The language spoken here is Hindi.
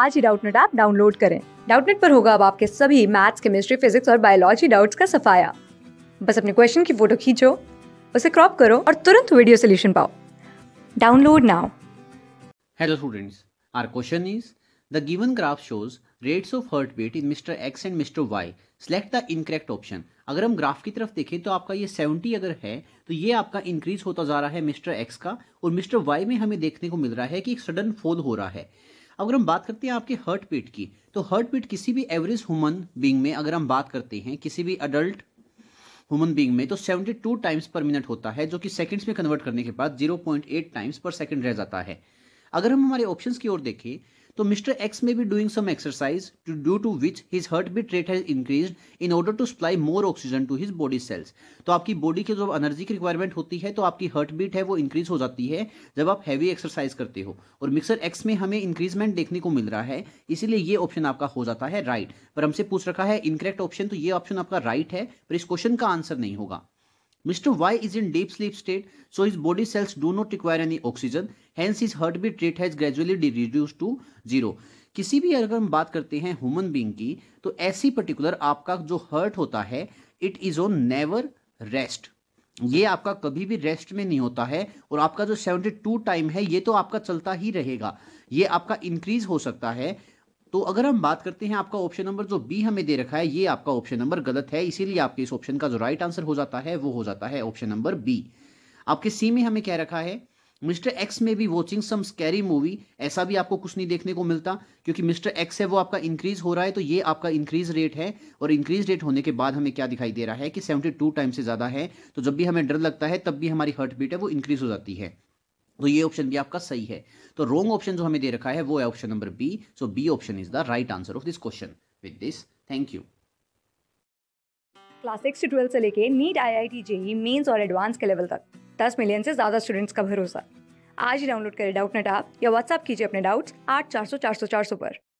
आज ही डाउटनेट ऐप डाउनलोड करें डाउटनेट पर होगा अब आपके सभी मैथ्स केमिस्ट्री फिजिक्स और बायोलॉजी डाउट्स का सफाया बस अपने क्वेश्चन की फोटो खींचो उसे क्रॉप करो और तुरंत वीडियो सोल्यूशन पाओ download now hello students our question is the given graph shows rates of heart beat in mister X and mister Y select the incorrect option अगर हम ग्राफ की तरफ देखें तो आपका ये 70 अगर है तो ये आपका इंक्रीज होता जा रहा है मिस्टर एक्स का और मिस्टर वाई में हमें देखने को मिल रहा है कि एक सडन फॉल हो रहा है अगर हम बात करते हैं आपके हर्ट पीट की तो हर्ट पीट किसी भी एवरेज ह्यूमन बींग में अगर हम बात करते हैं किसी भी अडल्ट ह्यूमन बींग में तो 72 टाइम्स पर मिनट होता है जो कि सेकंड्स में कन्वर्ट करने के बाद 0.8 टाइम्स पर सेकंड रह जाता है अगर हम हमारे ऑप्शंस की ओर देखें तो मिस्टर एक्स में be doing some exercise to due to which his heart beat rate has increase in order to supply more oxygen to his body cells तो आपकी बॉडी की जो एनर्जी की रिक्वायरमेंट होती है तो आपकी हर्ट बीट है वो इंक्रीज हो जाती है जब आप हैवी एक्सरसाइज करते हो और मिक्सर एक्स में हमें इंक्रीजमेंट देखने को मिल रहा है इसीलिए ये ऑप्शन आपका हो जाता है राइट right. पर हमसे पूछ रखा है इनकरेक्ट ऑप्शन तो ये ऑप्शन आपका राइट right है पर इस क्वेश्चन का आंसर नहीं होगा Mr. Y is in deep sleep state, so his body cells do not require any oxygen. Hence, his heartbeat rate has gradually reduced to zero. किसी भी अगर हम बात करते हैं ह्यूमन बींग की तो ऐसी पर्टिकुलर आपका जो हर्ट होता है it is on never rest ये आपका कभी भी रेस्ट में नहीं होता है और आपका जो 72 टाइम है ये तो आपका चलता ही रहेगा ये आपका इंक्रीज हो सकता है तो अगर हम बात करते हैं आपका ऑप्शन नंबर जो बी हमें दे रखा है ये आपका ऑप्शन नंबर गलत है इसीलिए आपके इस ऑप्शन का जो राइट आंसर हो जाता है वो हो जाता है ऑप्शन नंबर बी आपके सी में हमें क्या रखा है मिस्टर एक्स में भी वॉचिंग सम स्कैरी मूवी ऐसा भी आपको कुछ नहीं देखने को मिलता क्योंकि मिस्टर एक्स है वो आपका इंक्रीज हो रहा है तो ये आपका इंक्रीज रेट है और इंक्रीज रेट होने के बाद हमें क्या दिखाई दे रहा है कि सेवेंटी टू टाइम से ज़्यादा है तो जब भी हमें डर लगता है तब भी हमारी हार्ट बीट है वो इंक्रीज हो जाती है तो ये ऑप्शन भी आपका सही है तो रॉन्ग ऑप्शन जो हमें दे रखा है वो है option number B so B option is the right answer of this question with this thank you class six twelve से लेके NEET I I T JEE mains और एडवांस के लेवल तक दस मिलियन से ज़्यादा स्टूडेंट्स का भरोसा आज ही डाउनलोड करें डाउट नेट आप या व्हाट्सअप कीजिए अपने डाउट्स आठ चार सौ चार सौ चार सौ पर